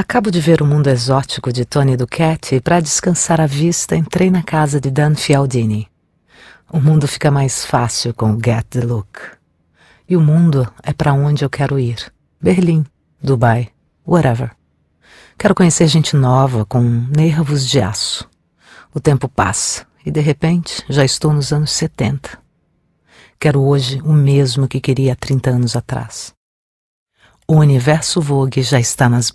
Acabo de ver O Mundo Exótico de Tony Duquette e, para descansar a vista, entrei na casa de Dan Fialdini. O mundo fica mais fácil com o Get the Look. E o mundo é para onde eu quero ir. Berlim, Dubai, whatever. Quero conhecer gente nova com nervos de aço. O tempo passa e de repente já estou nos anos 70. Quero hoje o mesmo que queria há 30 anos atrás. O universo Vogue já está nas